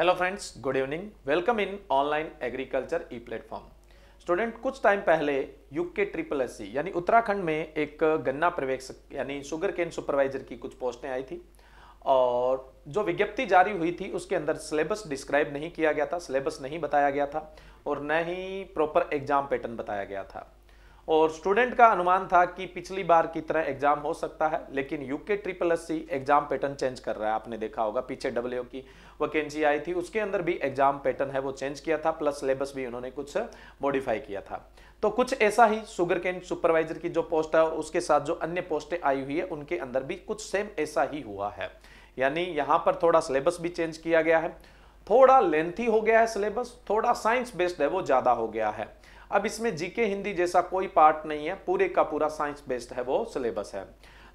hello friends good evening welcome in online agriculture E platform student कुछ time पहले UK triple S यानी उत्तराखंड में एक गन्ना पर्यवेक्षक यानी शुगर केन सुपरवाइजर की कुछ पोस्टें आई थी और जो विज्ञप्ति जारी हुई थी उसके अंदर सिलेबस डिस्क्राइब नहीं किया गया था सिलेबस नहीं बताया गया था और न ही प्रॉपर एग्जाम पैटर्न बताया गया था और स्टूडेंट का अनुमान था कि पिछली बार की तरह एग्जाम हो सकता है लेकिन UK triple S C exam pattern change कर रहा है आपने देखा होगा पीछे डब्ल्यू की वैकेंसी आई थी उसके अंदर भी एग्जाम पैटर्न है वो चेंज किया था प्लस सिलेबस भी उन्होंने कुछ मॉडिफाई किया था तो कुछ ऐसा ही सुगर कैन सुपरवाइजर की जो पोस्ट है और उसके साथ जो अन्य पोस्टें आई हुई है उनके अंदर भी कुछ सेम ऐसा ही हुआ है यानी यहाँ पर थोड़ा सिलेबस भी चेंज किया गया है थोड़ा लेंथी हो गया है सिलेबस थोड़ा साइंस बेस्ड है वो ज़्यादा हो गया है अब इसमें जीके हिंदी जैसा कोई पार्ट नहीं है पूरे का पूरा साइंस बेस्ड है वो सिलेबस है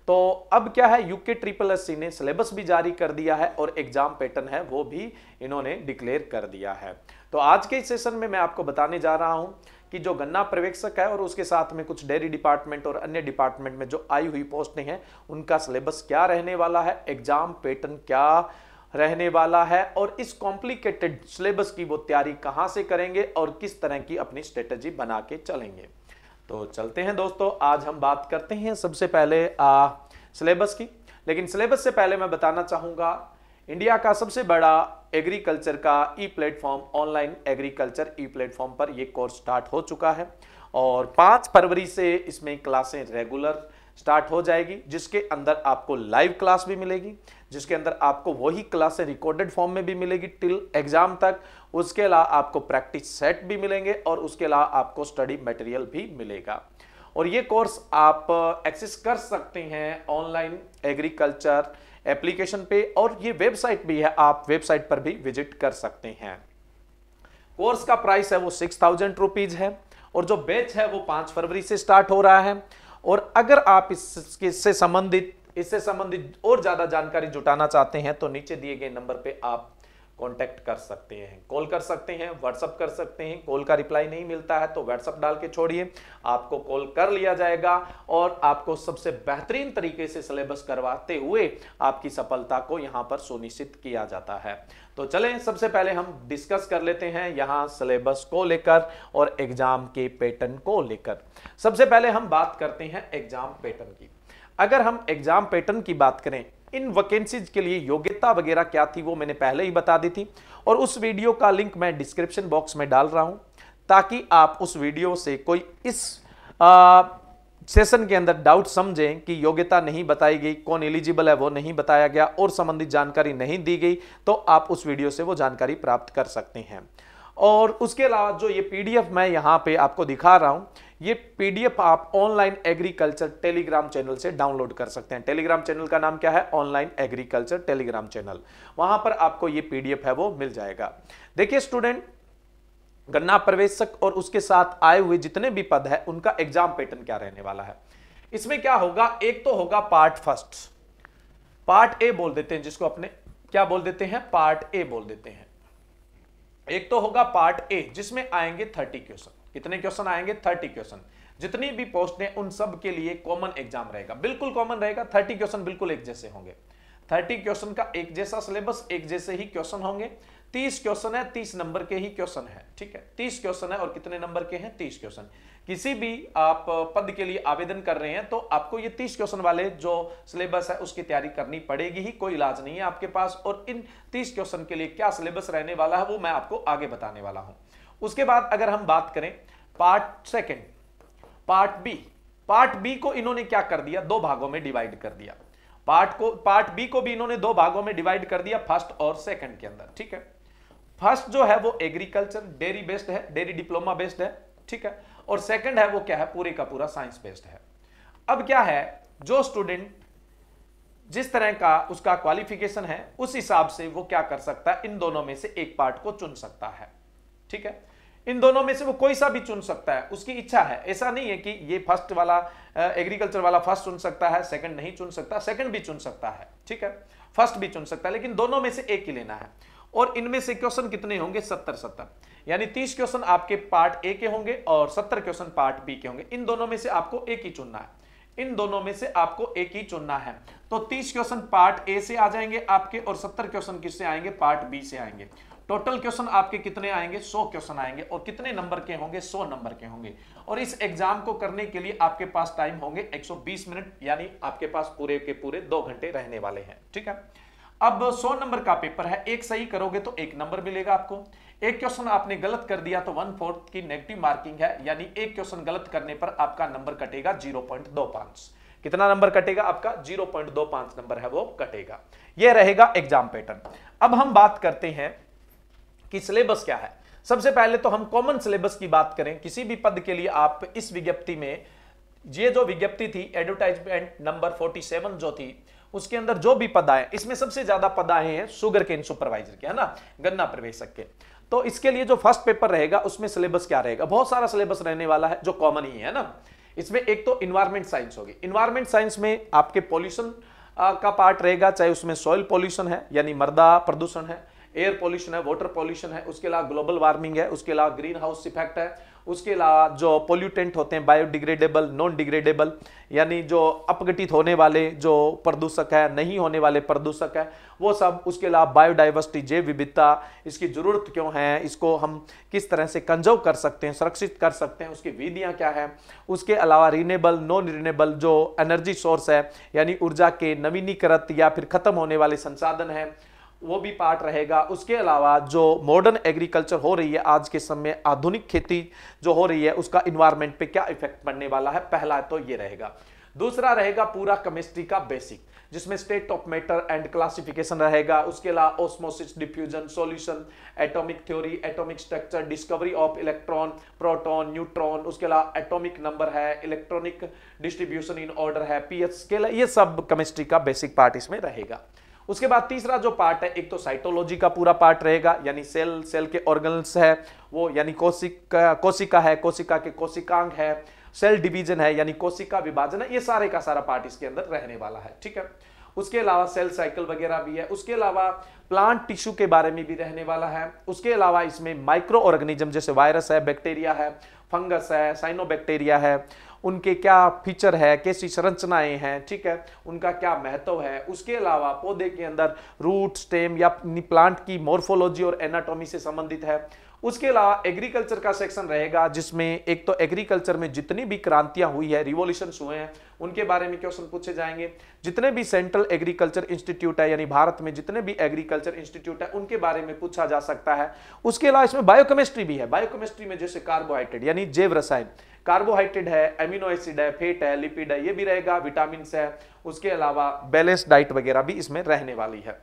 तो अब क्या है यूके ट्रिपल एस ने सिलेबस भी जारी कर दिया है और एग्जाम पैटर्न है वो भी इन्होंने डिक्लेयर कर दिया है तो आज के इस सेशन में मैं आपको बताने जा रहा हूं कि जो गन्ना पर्यवेक्षक है और उसके साथ में कुछ डेयरी डिपार्टमेंट और अन्य डिपार्टमेंट में जो आई हुई पोस्टें हैं उनका सिलेबस क्या रहने वाला है एग्जाम पैटर्न क्या रहने वाला है और इस कॉम्प्लिकेटेड सिलेबस की वो तैयारी कहाँ से करेंगे और किस तरह की अपनी स्ट्रेटजी बना के चलेंगे तो चलते हैं दोस्तों आज हम बात करते हैं सबसे पहले सिलेबस की लेकिन सिलेबस से पहले मैं बताना चाहूँगा इंडिया का सबसे बड़ा एग्रीकल्चर का E platform online agriculture E platform पर यह कोर्स स्टार्ट हो चुका है और पाँच फरवरी से इसमें क्लासें रेगुलर स्टार्ट हो जाएगी जिसके अंदर आपको लाइव क्लास भी मिलेगी जिसके अंदर आपको वही क्लासें रिकॉर्डेड फॉर्म में भी मिलेगी टिल एग्जाम तक उसके अलावा आपको प्रैक्टिस सेट भी मिलेंगे और उसके अलावा आपको स्टडी मटेरियल भी मिलेगा और ये कोर्स आप एक्सेस uh, कर सकते हैं ऑनलाइन एग्रीकल्चर एप्लीकेशन पे और ये वेबसाइट भी है आप वेबसाइट पर भी विजिट कर सकते हैं कोर्स का प्राइस है वो सिक्स थाउजेंड रुपीज़ है और जो बैच है वो पांच फरवरी से स्टार्ट हो रहा है और अगर आप इससे संबंधित इससे संबंधित और ज़्यादा जानकारी जुटाना चाहते हैं तो नीचे दिए गए नंबर पर आप कॉन्टेक्ट कर सकते हैं कॉल कर सकते हैं व्हाट्सअप कर सकते हैं कॉल का रिप्लाई नहीं मिलता है तो व्हाट्सअप डाल के छोड़िए आपको कॉल कर लिया जाएगा और आपको सबसे बेहतरीन तरीके से सिलेबस करवाते हुए आपकी सफलता को यहाँ पर सुनिश्चित किया जाता है तो चलें सबसे पहले हम डिस्कस कर लेते हैं यहाँ सिलेबस को लेकर और एग्जाम के पैटर्न को लेकर सबसे पहले हम बात करते हैं एग्जाम पैटर्न की अगर हम एग्जाम पैटर्न की बात करें इन वैकेंसीज के लिए योग्यता वगैरह क्या थी वो मैंने पहले ही बता दी थी और उस वीडियो का लिंक मैं डिस्क्रिप्शन बॉक्स में डाल रहा हूं ताकि आप उस वीडियो से कोई इस आ, सेशन के अंदर डाउट समझें कि योग्यता नहीं बताई गई कौन एलिजिबल है वो नहीं बताया गया और संबंधित जानकारी नहीं दी गई तो आप उस वीडियो से वो जानकारी प्राप्त कर सकते हैं और उसके अलावा जो ये पीडीएफ मैं यहाँ पे आपको दिखा रहा हूँ ये पीडीएफ आप ऑनलाइन एग्रीकल्चर टेलीग्राम चैनल से डाउनलोड कर सकते हैं टेलीग्राम चैनल का नाम क्या है ऑनलाइन एग्रीकल्चर टेलीग्राम चैनल वहां पर आपको ये पीडीएफ है वो मिल जाएगा देखिए स्टूडेंट गन्ना प्रवेशक और उसके साथ आए हुए जितने भी पद है उनका एग्जाम पैटर्न क्या रहने वाला है इसमें क्या होगा एक तो होगा पार्ट फर्स्ट पार्ट ए बोल देते हैं जिसको अपने क्या बोल देते हैं पार्ट ए बोल देते हैं एक तो होगा पार्ट ए जिसमें आएंगे थर्टी क्वेश्चन कितने क्वेश्चन आएंगे थर्टी क्वेश्चन जितनी भी पोस्ट है उन सब के लिए कॉमन एग्जाम रहेगा बिल्कुल कॉमन रहेगा थर्टी क्वेश्चन बिल्कुल एक जैसे होंगे थर्टी क्वेश्चन का एक जैसा सिलेबस एक जैसे ही क्वेश्चन होंगे तीस क्वेश्चन है तीस नंबर के ही क्वेश्चन है ठीक है तीस क्वेश्चन है और कितने नंबर के हैं तीस क्वेश्चन किसी भी आप पद के लिए आवेदन कर रहे हैं तो आपको ये तीस क्वेश्चन वाले जो सिलेबस है उसकी तैयारी करनी पड़ेगी ही कोई इलाज नहीं है आपके पास और इन तीस क्वेश्चन के लिए क्या सिलेबस रहने वाला है वो मैं आपको आगे बताने वाला हूं उसके बाद अगर हम बात करें part second part B part B को इन्होंने क्या कर दिया दो भागों में डिवाइड कर दिया पार्ट को पार्ट बी को भी इन्होंने दो भागों में डिवाइड कर दिया फर्स्ट और सेकंड के अंदर ठीक है फर्स्ट जो है वो एग्रीकल्चर डेयरी बेस्ड है डेयरी डिप्लोमा बेस्ड है ठीक है और सेकंड है वो क्या है पूरे का पूरा साइंस बेस्ड है अब क्या है जो स्टूडेंट जिस तरह का उसका क्वालिफिकेशन है उस हिसाब से वो क्या कर सकता है इन दोनों में से एक पार्ट को चुन सकता है ठीक है इन दोनों में से वो कोई सा भी चुन सकता है उसकी इच्छा है ऐसा नहीं है कि ये फर्स्ट वाला एग्रीकल्चर वाला फर्स्ट चुन सकता है सेकंड नहीं चुन सकता सेकंड भी चुन सकता है ठीक है फर्स्ट भी चुन सकता है लेकिन दोनों में से एक ही लेना है और इनमें से क्वेश्चन कितने होंगे सत्तर सत्तर यानी तीस क्वेश्चन आपके पार्ट ए के होंगे और सत्तर क्वेश्चन पार्ट बी के होंगे इन दोनों में से आपको एक ही चुनना है इन दोनों में से आपको एक ही चुनना है तो तीस क्वेश्चन पार्ट ए से आ जाएंगे आपके और सत्तर क्वेश्चन किससे आएंगे पार्ट बी से आएंगे टोटल क्वेश्चन आपके कितने आएंगे 100 क्वेश्चन आएंगे और कितने नंबर के होंगे 100 नंबर के होंगे और इस एग्जाम को करने के लिए आपके पास टाइम होंगे 120 मिनट यानी आपके पास पूरे के पूरे दो घंटे रहने वाले हैं ठीक है अब 100 नंबर का पेपर है एक सही करोगे तो एक नंबर मिलेगा आपको एक क्वेश्चन आपने गलत कर दिया तो वन फोर्थ की नेगेटिव मार्किंग है यानी एक क्वेश्चन गलत करने पर आपका नंबर कटेगा जीरो कितना नंबर कटेगा आपका 0.25 नंबर है वो कटेगा ये रहेगा एग्जाम पैटर्न अब हम बात करते हैं कि सिलेबस क्या है सबसे पहले तो हम कॉमन सिलेबस की बात करें किसी भी पद के लिए आप इस विज्ञप्ति में ये जो विज्ञप्ति थी एडवर्टाइजमेंट नंबर 47 जो थी उसके अंदर जो भी पद आए इसमें सबसे ज्यादा पद आए हैं शुगर के इन सुपरवाइजर के है ना गन्ना प्रवेशक के तो इसके लिए जो फर्स्ट पेपर रहेगा उसमें सिलेबस क्या रहेगा बहुत सारा सिलेबस रहने वाला है जो कॉमन ही है ना इसमें एक तो इन्वायरमेंट साइंस होगी इन्वायरमेंट साइंस में आपके पॉल्यूशन का पार्ट रहेगा चाहे उसमें सॉइल पॉल्यूशन है यानी मर्दा प्रदूषण है एयर पॉल्यूशन है वाटर पॉल्यूशन है उसके अलावा ग्लोबल वार्मिंग है उसके अलावा ग्रीन हाउस इफेक्ट है उसके अलावा जो पोल्यूटेंट होते हैं बायोडिग्रेडेबल नॉन डिग्रेडेबल यानी जो अपघटित होने वाले जो प्रदूषक है नहीं होने वाले प्रदूषक है वो सब उसके अलावा बायोडाइवर्सिटी जैव विविधता इसकी ज़रूरत क्यों है इसको हम किस तरह से कंजर्व कर सकते हैं सुरक्षित कर सकते हैं उसकी विधियाँ क्या है उसके अलावा रीनेबल नॉन रीनेबल जो एनर्जी सोर्स है यानी ऊर्जा के नवीनीकृत या फिर ख़त्म होने वाले संसाधन हैं वो भी पार्ट रहेगा उसके अलावा जो मॉडर्न एग्रीकल्चर हो रही है आज के समय आधुनिक खेती जो हो रही है उसका इन्वायरमेंट पे क्या इफेक्ट पड़ने वाला है पहला तो ये रहेगा दूसरा रहेगा पूरा केमिस्ट्री का बेसिक जिसमें state of matter and classification रहेगा उसके अलावा osmosis diffusion solution atomic theory atomic structure discovery of electron proton neutron उसके अलावा एटॉमिक नंबर है इलेक्ट्रॉनिक डिस्ट्रीब्यूशन इन ऑर्डर है पीएच स्केल ये सब केमिस्ट्री का बेसिक पार्ट इसमें रहेगा उसके बाद तीसरा जो पार्ट है एक तो साइटोलॉजी का पूरा पार्ट रहेगा यानी सेल सेल के ऑर्गन्स है वो यानी कोशिका कोशिका है कोशिका के कोशिकांग है सेल डिवीजन है यानी कोशिका विभाजन है ये सारे का सारा पार्ट इसके अंदर रहने वाला है ठीक है उसके अलावा सेल साइकिल वगैरह भी है उसके अलावा प्लांट टिश्यू के बारे में भी रहने वाला है उसके अलावा इसमें माइक्रो ऑर्गेनिज्म जैसे वायरस है बैक्टीरिया है फंगस है साइनोबैक्टीरिया है उनके क्या फीचर है कैसी संरचनाएं हैं ठीक है उनका क्या महत्व है उसके अलावा पौधे के अंदर रूट स्टेम या प्लांट की मोर्फोलॉजी और एनाटॉमी से संबंधित है उसके अलावा एग्रीकल्चर का सेक्शन रहेगा जिसमें एक तो एग्रीकल्चर में जितनी भी क्रांतियां हुई है रिवोल्यूशन हुए हैं उनके बारे में क्वेश्चन पूछे जाएंगे जितने भी सेंट्रल एग्रीकल्चर इंस्टीट्यूट है यानी भारत में जितने भी एग्रीकल्चर इंस्टीट्यूट है उनके बारे में पूछा जा सकता है उसके अलावा इसमें बायोकेमिस्ट्री भी है बायोकेमिस्ट्री में जैसे कार्बोहाइड्रेट यानी जैव रसायन कार्बोहाइड्रेट है एमिनो एसिड है फेट है लिपिड है ये भी रहेगा विटामिन है उसके अलावा बैलेंस डाइट वगैरह भी इसमें रहने वाली है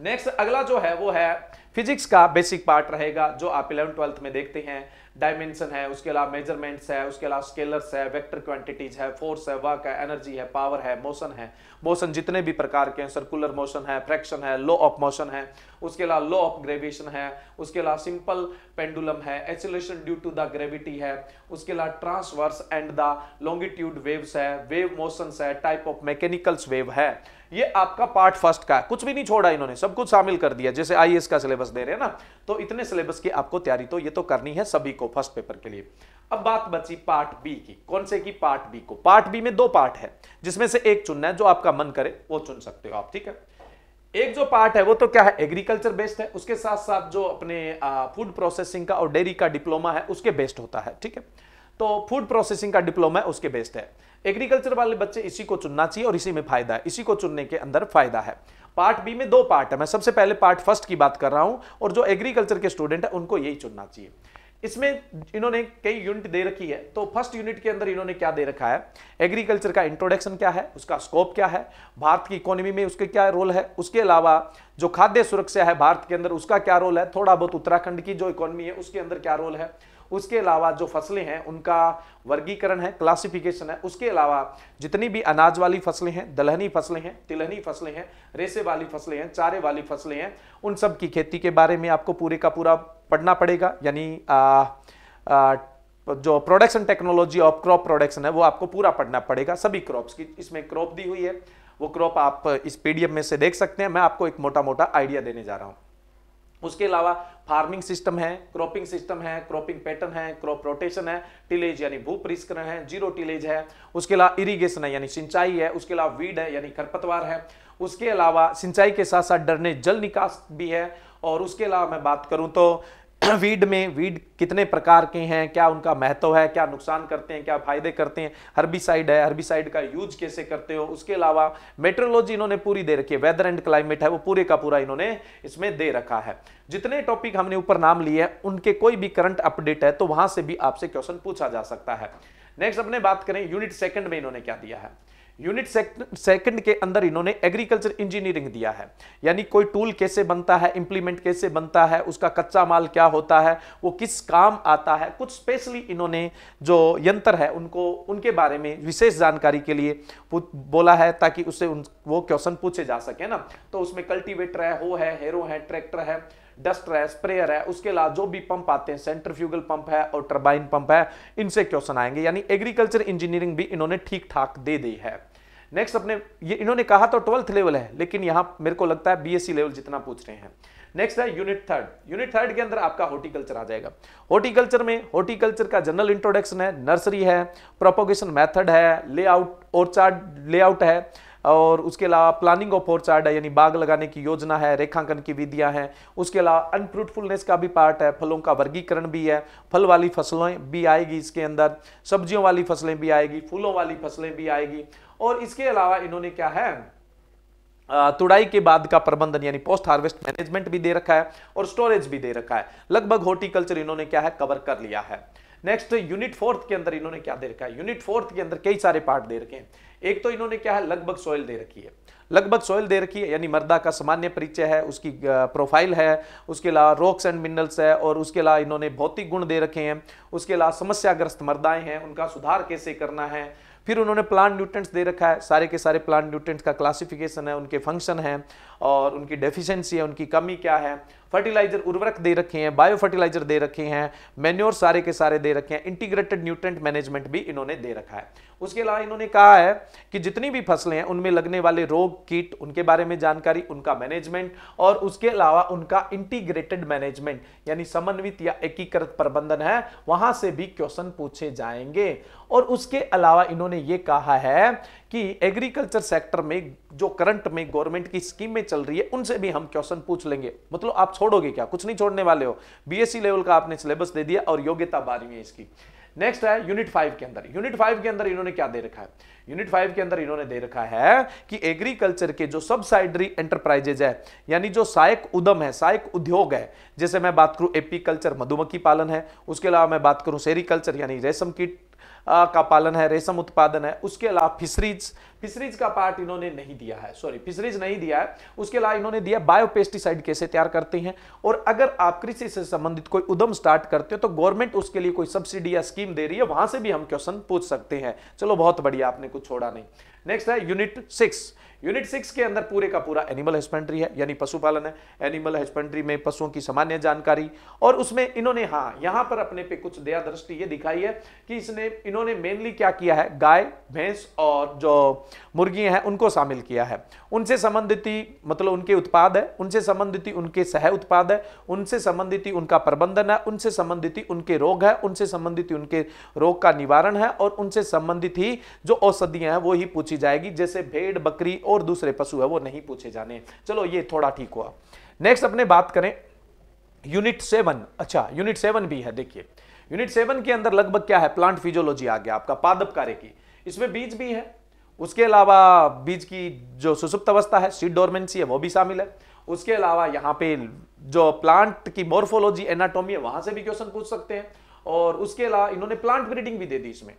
नेक्स्ट अगला जो है वो है फिजिक्स का बेसिक पार्ट रहेगा जो आप इलेवन ट्वेल्थ में देखते हैं डायमेंशन है उसके अलावा मेजरमेंट्स है उसके अलावा स्केलर्स है वेक्टर क्वांटिटीज है फोर्स है वर्क है एनर्जी है पावर है मोशन है मोशन जितने भी प्रकार के हैं सर्कुलर मोशन है फ्रैक्शन है लॉ ऑफ मोशन है उसके अलावा लॉ ऑफ ग्रेविशन है उसके अलावा सिंपल पेंडुलम है acceleration due to the gravity है उसके अलावा transverse and the longitude waves है वेव मोशंस है टाइप ऑफ मैकेनिकल्स वेव है ये आपका पार्ट फर्स्ट का है कुछ भी नहीं छोड़ा इन्होंने सब कुछ शामिल कर दिया जैसे आई का सिलेबस दे रहे हैं ना तो इतने सिलेबस की आपको तैयारी तो ये तो करनी है सभी को फर्स्ट पेपर के लिए अब बात बची पार्ट बी की कौन से की पार्ट बी को पार्ट बी में दो पार्ट है जिसमें से एक चुनना है जो आपका मन करे वो चुन सकते हो आप ठीक है एक जो पार्ट है वो तो क्या है एग्रीकल्चर बेस्ड है उसके साथ साथ जो अपने फूड प्रोसेसिंग का और डेयरी का डिप्लोमा है उसके बेस्ड होता है ठीक है तो फूड प्रोसेसिंग का डिप्लोमा है उसके बेस्ड है एग्रीकल्चर वाले बच्चे इसी को चुनना चाहिए और इसी में फायदा है इसी को चुनने के अंदर फायदा है पार्ट बी में दो पार्ट है मैं सबसे पहले पार्ट फर्स्ट की बात कर रहा हूं और जो एग्रीकल्चर के स्टूडेंट है उनको यही चुनना चाहिए इसमें इन्होंने कई यूनिट दे रखी है तो फर्स्ट यूनिट के अंदर इन्होंने क्या दे रखा है एग्रीकल्चर का इंट्रोडक्शन क्या है उसका स्कोप क्या है भारत की इकोनॉमी में उसके क्या रोल है उसके अलावा जो खाद्य सुरक्षा है भारत के अंदर उसका क्या रोल है थोड़ा बहुत उत्तराखंड की जो इकोनॉमी है उसके अंदर क्या रोल है उसके अलावा जो फसलें हैं उनका वर्गीकरण है क्लासिफिकेशन है उसके अलावा जितनी भी अनाज वाली फसलें हैं दलहनी फसलें हैं तिलहनी फसलें हैं रेसे वाली फसलें हैं चारे वाली फसलें हैं उन सब की खेती के बारे में आपको पूरे का पूरा पढ़ना पड़ेगा यानी जो production technology of crop production है वो आपको पूरा पढ़ना पड़ेगा सभी क्रॉप्स की इसमें क्रॉप दी हुई है वो क्रॉप आप इस पीडीएफ में से देख सकते हैं मैं आपको एक मोटा मोटा आइडिया देने जा रहा हूँ उसके अलावा फार्मिंग सिस्टम है क्रॉपिंग सिस्टम है क्रॉपिंग पैटर्न है क्रॉप रोटेशन है टिलेज यानी भू परिष्करण है जीरो टिलेज है उसके अलावा इरिगेशन है यानी सिंचाई है उसके अलावा वीड है यानी खरपतवार है उसके अलावा सिंचाई के साथ साथ डरने जल निकास भी है और उसके अलावा मैं बात करूं तो वीड में वीड कितने प्रकार के हैं क्या उनका महत्व है क्या नुकसान करते हैं क्या फायदे करते हैं हर्बिसाइड है हर्बिसाइड का यूज कैसे करते हो उसके अलावा मेट्रोलॉजी इन्होंने पूरी दे रखी है वेदर एंड क्लाइमेट है वो पूरे का पूरा इन्होंने इसमें दे रखा है जितने टॉपिक हमने ऊपर नाम लिए उनके कोई भी करंट अपडेट है तो वहां से भी आपसे क्वेश्चन पूछा जा सकता है नेक्स्ट अपने बात करें यूनिट सेकंड में इन्होंने क्या दिया है यूनिट सेकंड के अंदर इन्होंने एग्रीकल्चर इंजीनियरिंग दिया है यानी कोई टूल कैसे बनता है इंप्लीमेंट कैसे बनता है उसका कच्चा माल क्या होता है वो किस काम आता है कुछ स्पेशली इन्होंने जो यंत्र है उनको उनके बारे में विशेष जानकारी के लिए बोला है ताकि उससे उन वो क्वेश्चन पूछे जा सके ना तो उसमें कल्टिवेटर है हो है हेरो है ट्रैक्टर है डस्टर है स्प्रेयर है उसके अलावा जो भी पंप आते हैं फ्यूगल पंप है और टर्बाइन पंप है इनसे क्वेश्चन आएंगे यानी एग्रीकल्चर इंजीनियरिंग भी इन्होंने ठीक ठाक दे दी है नेक्स्ट अपने ये इन्होंने कहा तो ट्वेल्थ लेवल है लेकिन यहां मेरे को लगता है बीएससी लेवल जितना पूछ रहे हैं नेक्स्ट है यूनिट थर्ड यूनिट थर्ड के अंदर आपका हॉर्टिकल्चर आ जाएगा हॉर्टिकल्चर में हॉर्टिकल्चर का जनरल इंट्रोडक्शन है नर्सरी है प्रोपोगेशन मेथड है लेआउट और चार्ट लेआउट है और उसके अलावा प्लानिंग ऑफ ऑर्चार्ड है यानी बाग लगाने की योजना है रेखांकन की विधियां हैं उसके अलावा अनफ्रूटफुलनेस का भी पार्ट है फलों का वर्गीकरण भी है फल वाली फसलें भी आएगी इसके अंदर सब्जियों वाली फसलें भी आएगी फूलों वाली फसलें भी आएगी और इसके अलावा इन्होंने क्या है तुड़ाई के बाद का प्रबंधन यानी पोस्ट हार्वेस्ट मैनेजमेंट भी दे रखा है और स्टोरेज भी दे रखा है लगभग हॉर्टिकल्चर इन्होंने क्या है कवर कर लिया है नेक्स्ट यूनिट फोर्थ के अंदर इन्होंने क्या दे रखा है यूनिट फोर्थ के अंदर कई सारे पार्ट दे रखे हैं एक तो इन्होंने क्या है लगभग सॉइल दे रखी है लगभग सॉइल दे रखी है यानी मर्दा का सामान्य परिचय है उसकी प्रोफाइल है उसके अलावा रॉक्स एंड मिनरल्स है और उसके अलावा इन्होंने भौतिक गुण दे रखे हैं उसके अलावा समस्याग्रस्त मर्दाएं हैं उनका सुधार कैसे करना है फिर उन्होंने प्लांट न्यूट्रेंट्स दे रखा है सारे के सारे प्लांट न्यूट्रेंट्स का क्लासिफिकेशन है उनके फंक्शन है और उनकी डेफिशिएंसी है उनकी कमी क्या है फर्टिलाइजर उर्वरक दे रखे हैं बायो फर्टिलाइजर दे रखे हैं मेन्योर सारे के सारे दे रखे हैं इंटीग्रेटेड न्यूट्रेंट मैनेजमेंट भी इन्होंने दे रखा है उसके अलावा इन्होंने कहा है कि जितनी भी फसलें हैं उनमें लगने वाले रोग कीट उनके बारे में जानकारी उनका मैनेजमेंट और उसके अलावा उनका इंटीग्रेटेड मैनेजमेंट यानी समन्वित या एकीकृत प्रबंधन है वहां से भी क्वेश्चन पूछे जाएंगे और उसके अलावा इन्होंने ये कहा है कि एग्रीकल्चर सेक्टर में जो करंट में गवर्नमेंट की स्कीमें चल रही है उनसे भी हम क्वेश्चन पूछ लेंगे मतलब आप छोड़ोगे क्या कुछ नहीं छोड़ने वाले हो बीएससी लेवल e का आपने सिलेबस दे दिया और योग्यता बारहवीं है इसकी नेक्स्ट है यूनिट फाइव के अंदर यूनिट फाइव के अंदर इन्होंने क्या दे रखा है यूनिट फाइव के अंदर इन्होंने दे रखा है कि एग्रीकल्चर के जो सबसाइडरी एंटरप्राइजेज है यानी जो सहायक उद्यम है सहायक उद्योग है जैसे मैं बात करूं एपी कल्चर मधुमक्खी पालन है उसके अलावा मैं बात करूं सेरीकल्चर यानी रेशम कीट का पालन है रेशम उत्पादन है उसके अलावा फिशरीज फिशरीज का पार्ट इन्होंने नहीं दिया है सॉरी फिशरीज नहीं दिया है उसके अलावा इन्होंने दिया बायोपेस्टिसाइड कैसे तैयार करते हैं और अगर आप कृषि से संबंधित कोई उद्यम स्टार्ट करते हो तो गवर्नमेंट उसके लिए कोई सब्सिडी या स्कीम दे रही है वहां से भी हम क्वेश्चन पूछ सकते हैं चलो बहुत बढ़िया आपने कुछ छोड़ा नहीं नेक्स्ट है यूनिट सिक्स यूनिट सिक्स के अंदर पूरे का पूरा एनिमल हस्बेंड्री है यानी पशुपालन है एनिमल हस्बेंड्री में पशुओं की सामान्य जानकारी और उसमें इन्होंने हाँ यहां पर अपने पे कुछ दया दृष्टि ये दिखाई है कि इसने इन्होंने मेनली क्या किया है गाय भैंस और जो मुर्गी हैं उनको शामिल किया है उनसे संबंधित मतलब उनके उत्पाद है उनसे संबंधित उनके सह उत्पाद है उनसे संबंधित उनका प्रबंधन है उनसे संबंधित उनके रोग है उनसे संबंधित उनके रोग का निवारण है और उनसे संबंधित ही जो औषधियां हैं वो ही पूछी जाएगी जैसे भेड़ बकरी और दूसरे पशु है वो नहीं पूछे जाने चलो ये थोड़ा ठीक हुआ नेक्स्ट अपने बात करें यूनिट सेवन अच्छा यूनिट सेवन भी है देखिए यूनिट सेवन के अंदर लगभग क्या है प्लांट फिजियोलॉजी आ गया आपका पादप कार्य की इसमें बीज भी है उसके अलावा बीज की जो सुसुप्त अवस्था है सीड डोरमेंसी है वो भी शामिल है उसके अलावा यहाँ पे जो प्लांट की मोर्फोलॉजी एनाटोमी है वहां से भी क्वेश्चन पूछ सकते हैं और उसके अलावा इन्होंने प्लांट ब्रीडिंग भी दे दी इसमें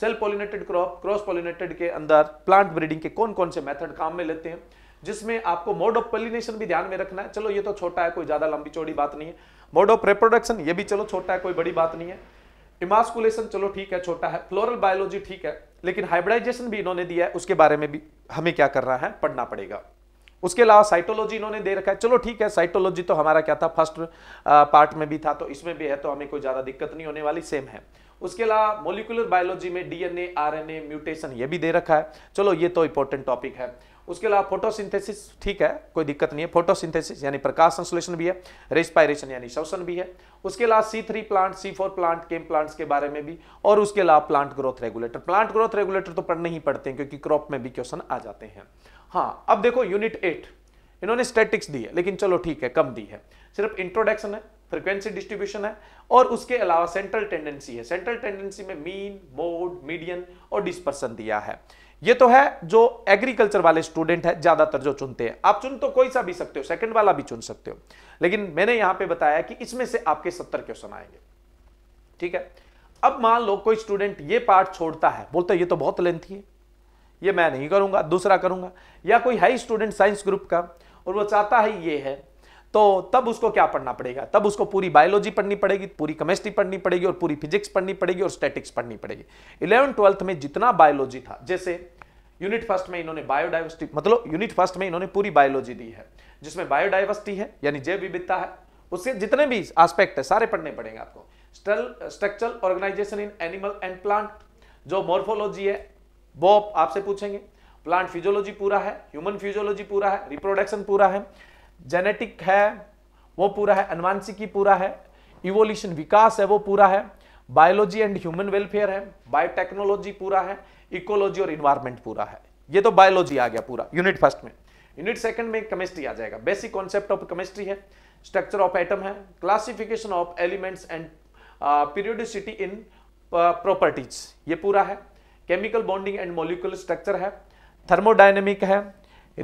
self pollinated crop cross pollinated के अंदर प्लांट ब्रीडिंग के कौन कौन से मेथड काम में लेते हैं जिसमें आपको मोड ऑफ पोलिनेशन भी ध्यान में रखना है चलो ये तो छोटा है कोई ज्यादा लंबी चौड़ी बात नहीं है मोड ऑफ रिप्रोडक्शन ये भी चलो छोटा है कोई बड़ी बात नहीं है इमास्कुलेशन चलो ठीक है छोटा है फ्लोरल बायोलॉजी ठीक है लेकिन हाइब्रिडाइजेशन भी इन्होंने दिया है उसके बारे में भी हमें क्या करना है पढ़ना पड़ेगा उसके अलावा साइटोलॉजी इन्होंने दे रखा है चलो ठीक है साइटोलॉजी तो हमारा क्या था फर्स्ट पार्ट में भी था तो इसमें भी है तो हमें कोई ज़्यादा दिक्कत नहीं होने वाली सेम है उसके अलावा मोलिकुलर बायोलॉजी में डीएनए आरएनए म्यूटेशन ये भी दे रखा है चलो ये तो इंपॉर्टेंट टॉपिक है उसके अलावा फोटोसिंथेसिस ठीक है कोई दिक्कत नहीं है फोटोसिंथेसिस यानी प्रकाश संश्लेषण भी है रेस्पायरेशन यानी शोषण भी है उसके अलावा C three plant C four plant CAM plants के बारे में भी और उसके अलावा plant growth regulator plant growth regulator तो पढ़ने ही पड़ते हैं क्योंकि क्रॉप में भी क्वेश्चन आ जाते हैं हाँ अब देखो यूनिट एट इन्होंने स्टेटिक्स दी है लेकिन चलो ठीक है कम दी है सिर्फ इंट्रोडक्शन है फ्रिक्वेंसी डिस्ट्रीब्यूशन है और उसके अलावा सेंट्रल टेंडेंसी है सेंट्रल टेंडेंसी में मीन मोड मीडियन और डिस्पर्सन दिया है ये तो है जो एग्रीकल्चर वाले स्टूडेंट है ज्यादातर जो चुनते हैं आप चुन तो कोई सा भी सकते हो सेकंड वाला भी चुन सकते हो लेकिन मैंने यहां पे बताया कि इसमें से आपके सत्तर क्वेश्चन आएंगे ठीक है अब मान लो कोई स्टूडेंट ये पार्ट छोड़ता है बोलता है ये तो बहुत लेंथी है ये मैं नहीं करूंगा दूसरा करूंगा या कोई हाई स्टूडेंट साइंस ग्रुप का और वो चाहता है ये है तो तब उसको क्या पढ़ना पड़ेगा तब उसको पूरी बायोलॉजी पढ़नी पड़ेगी पूरी केमिस्ट्री पढ़नी पड़ेगी और पूरी फिजिक्स पढ़नी पड़ेगी और स्टेटिक्स पढ़नी पड़ेगी इलेवन ट्वेल्थ में जितना बायोलॉजी था जैसे यूनिट फर्स्ट में इन्होंने बायोडाइवर्सिटी मतलब यूनिट फर्स्ट में इन्होंने पूरी बायोलॉजी दी है जिसमें बायोडाइवर्सिटी है यानी जैव विविधता है उससे जितने भी आस्पेक्ट है सारे पढ़ने पड़ेंगे आपको structural organization in animal and plant जो मोर्फोलॉजी है वो आपसे पूछेंगे प्लांट फिजियोलॉजी पूरा है ह्यूमन फिजियोलॉजी पूरा है रिप्रोडक्शन पूरा है जेनेटिक है वो पूरा है अनुवांशिकी पूरा है इवोल्यूशन विकास है वो पूरा है बायोलॉजी एंड ह्यूमन वेलफेयर है बायोटेक्नोलॉजी पूरा है इकोलॉजी और इन्वायरमेंट पूरा है ये तो बायोलॉजी आ गया पूरा यूनिट फर्स्ट में यूनिट सेकंड में केमिस्ट्री आ जाएगा बेसिक कॉन्सेप्ट ऑफ केमिस्ट्री है स्ट्रक्चर ऑफ एटम है classification of elements and periodicity in properties ये पूरा है chemical bonding and molecular structure है थर्मोडाइनमिक है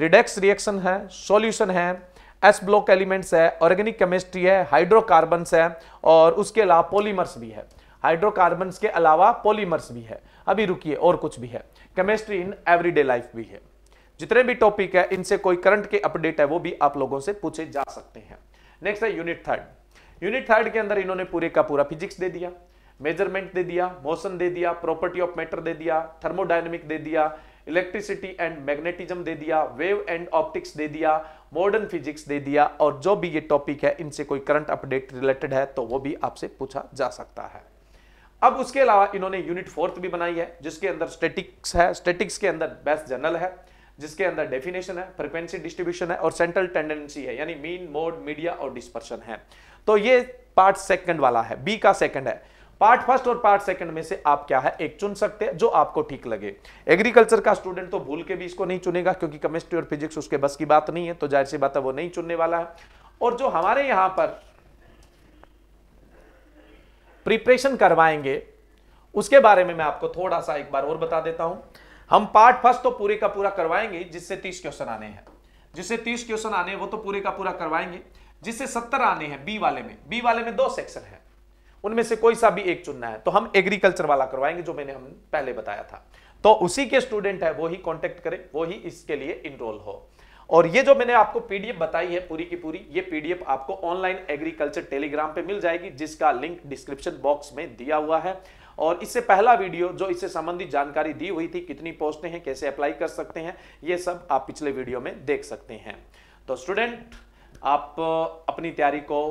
रिडेक्स रिएक्शन है सॉल्यूशन है एस ब्लॉक एलिमेंट्स है ऑर्गेनिक केमिस्ट्री है हाइड्रोकार्बन्स है और उसके अलावा पॉलीमर्स भी है हाइड्रोकार्बन्स के अलावा पॉलीमर्स भी है अभी रुकिए और कुछ भी है केमिस्ट्री इन एवरीडे लाइफ भी है जितने भी टॉपिक है इनसे कोई करंट के अपडेट है वो भी आप लोगों से पूछे जा सकते हैं नेक्स्ट है यूनिट थर्ड यूनिट थर्ड के अंदर इन्होंने पूरे का पूरा फिजिक्स दे दिया मेजरमेंट दे दिया मोशन दे दिया प्रॉपर्टी ऑफ मैटर दे दिया थर्मोडाइनमिक दे दिया इलेक्ट्रिसिटी एंड मैग्नेटिज्म दे दिया वेव एंड ऑप्टिक्स दे दिया मॉडर्न फिजिक्स दे दिया और जो भी ये टॉपिक है इनसे कोई करंट अपडेट रिलेटेड है तो वो भी आपसे पूछा जा सकता है अब उसके अलावा इन्होंने यूनिट फोर्थ भी बनाई है जिसके अंदर स्टेटिक्स है स्टेटिक्स के अंदर बेस्ट जनरल है जिसके अंदर डेफिनेशन है फ्रिक्वेंसी डिस्ट्रीब्यूशन है और सेंट्रल टेंडेंसी है यानी मीन मोड मीडिया और डिस्पर्शन है तो ये पार्ट सेकंड वाला है बी का सेकंड है पार्ट फर्स्ट और पार्ट सेकंड में से आप क्या है एक चुन सकते हैं जो आपको ठीक लगे एग्रीकल्चर का स्टूडेंट तो भूल के भी इसको नहीं चुनेगा क्योंकि केमिस्ट्री और फिजिक्स उसके बस की बात नहीं है तो जाहिर सी बात है वो नहीं चुनने वाला है और जो हमारे यहां पर प्रिपरेशन करवाएंगे उसके बारे में मैं आपको थोड़ा सा एक बार और बता देता हूं हम पार्ट फर्स्ट तो पूरे का पूरा करवाएंगे जिससे तीस क्वेश्चन आने हैं जिससे तीस क्वेश्चन आने वो तो पूरे का पूरा करवाएंगे जिससे सत्तर आने हैं बी वाले में बी वाले में दो सेक्शन है उनमें से कोई सा भी एक चुनना है तो हम एग्रीकल्चर वाला करवाएंगे जो मैंने हम पहले बताया था तो उसी के स्टूडेंट है वो ही कॉन्टेक्ट करें वो ही इसके लिए इनरोल हो और ये जो मैंने आपको पीडीएफ बताई है पूरी की पूरी ये पीडीएफ आपको ऑनलाइन एग्रीकल्चर टेलीग्राम पे मिल जाएगी जिसका लिंक डिस्क्रिप्शन बॉक्स में दिया हुआ है और इससे पहला वीडियो जो इससे संबंधित जानकारी दी हुई थी कितनी पोस्टें हैं कैसे अप्लाई कर सकते हैं ये सब आप पिछले वीडियो में देख सकते हैं तो स्टूडेंट आप अपनी तैयारी को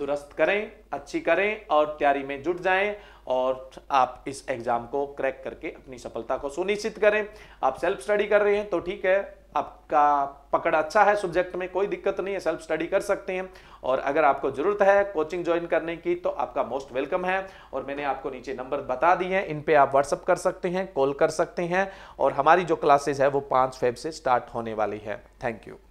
दुरुस्त करें अच्छी करें और तैयारी में जुट जाएं और आप इस एग्ज़ाम को क्रैक करके अपनी सफलता को सुनिश्चित करें आप सेल्फ स्टडी कर रहे हैं तो ठीक है आपका पकड़ अच्छा है सब्जेक्ट में कोई दिक्कत नहीं है सेल्फ स्टडी कर सकते हैं और अगर आपको ज़रूरत है कोचिंग ज्वाइन करने की तो आपका मोस्ट वेलकम है और मैंने आपको नीचे नंबर बता दिए हैं इन पे आप व्हाट्सअप कर सकते हैं कॉल कर सकते हैं और हमारी जो क्लासेस है वो पाँच फेब से स्टार्ट होने वाली है थैंक यू